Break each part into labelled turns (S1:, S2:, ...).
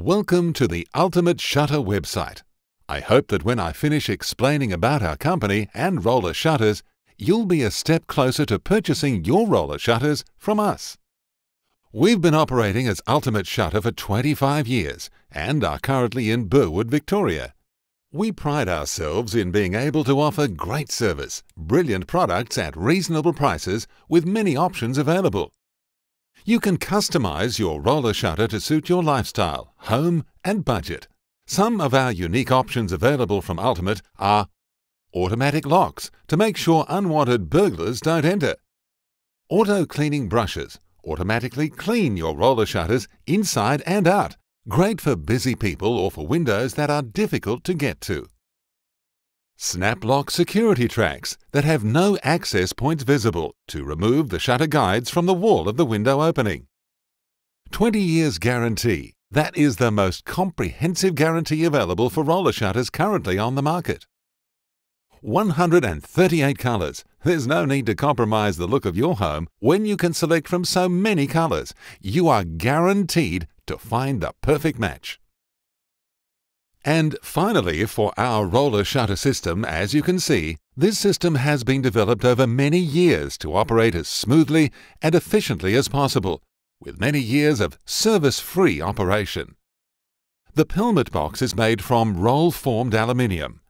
S1: Welcome to the Ultimate Shutter website. I hope that when I finish explaining about our company and roller shutters, you'll be a step closer to purchasing your roller shutters from us. We've been operating as Ultimate Shutter for 25 years and are currently in Burwood, Victoria. We pride ourselves in being able to offer great service, brilliant products at reasonable prices with many options available. You can customize your roller shutter to suit your lifestyle, home and budget. Some of our unique options available from Ultimate are automatic locks to make sure unwanted burglars don't enter, auto cleaning brushes automatically clean your roller shutters inside and out, great for busy people or for windows that are difficult to get to. Snap-lock security tracks that have no access points visible to remove the shutter guides from the wall of the window opening. 20 years guarantee. That is the most comprehensive guarantee available for roller shutters currently on the market. 138 colours. There's no need to compromise the look of your home when you can select from so many colours. You are guaranteed to find the perfect match. And finally, for our roller shutter system, as you can see, this system has been developed over many years to operate as smoothly and efficiently as possible, with many years of service-free operation. The pelmet box is made from roll-formed aluminium.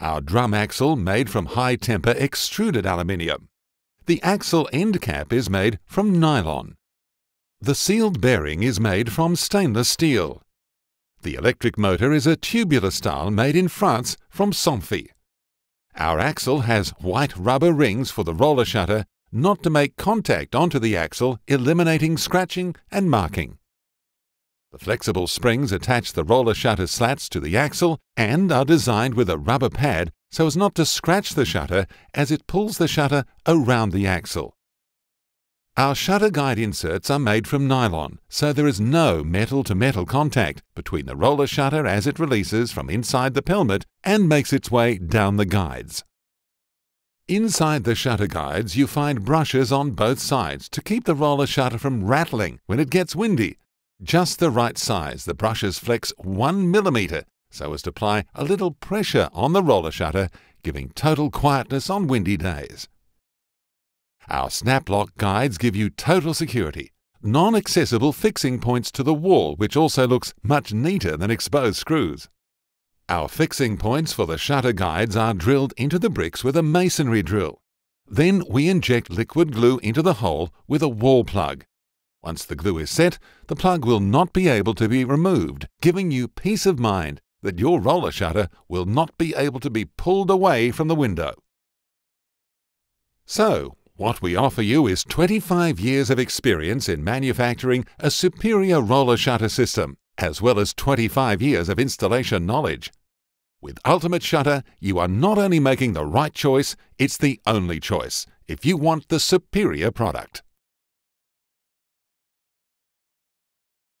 S1: Our drum axle made from high-temper extruded aluminium. The axle end cap is made from nylon. The sealed bearing is made from stainless steel. The electric motor is a tubular style made in France from Somfy. Our axle has white rubber rings for the roller shutter not to make contact onto the axle, eliminating scratching and marking. The flexible springs attach the roller shutter slats to the axle and are designed with a rubber pad so as not to scratch the shutter as it pulls the shutter around the axle. Our shutter guide inserts are made from nylon, so there is no metal-to-metal contact between the roller shutter as it releases from inside the pelmet and makes its way down the guides. Inside the shutter guides, you find brushes on both sides to keep the roller shutter from rattling when it gets windy. Just the right size, the brushes flex 1 millimeter so as to apply a little pressure on the roller shutter, giving total quietness on windy days. Our snap lock guides give you total security, non-accessible fixing points to the wall which also looks much neater than exposed screws. Our fixing points for the shutter guides are drilled into the bricks with a masonry drill. Then we inject liquid glue into the hole with a wall plug. Once the glue is set, the plug will not be able to be removed, giving you peace of mind that your roller shutter will not be able to be pulled away from the window. So, what we offer you is 25 years of experience in manufacturing a superior roller shutter system, as well as 25 years of installation knowledge. With Ultimate Shutter, you are not only making the right choice, it's the only choice if you want the superior product.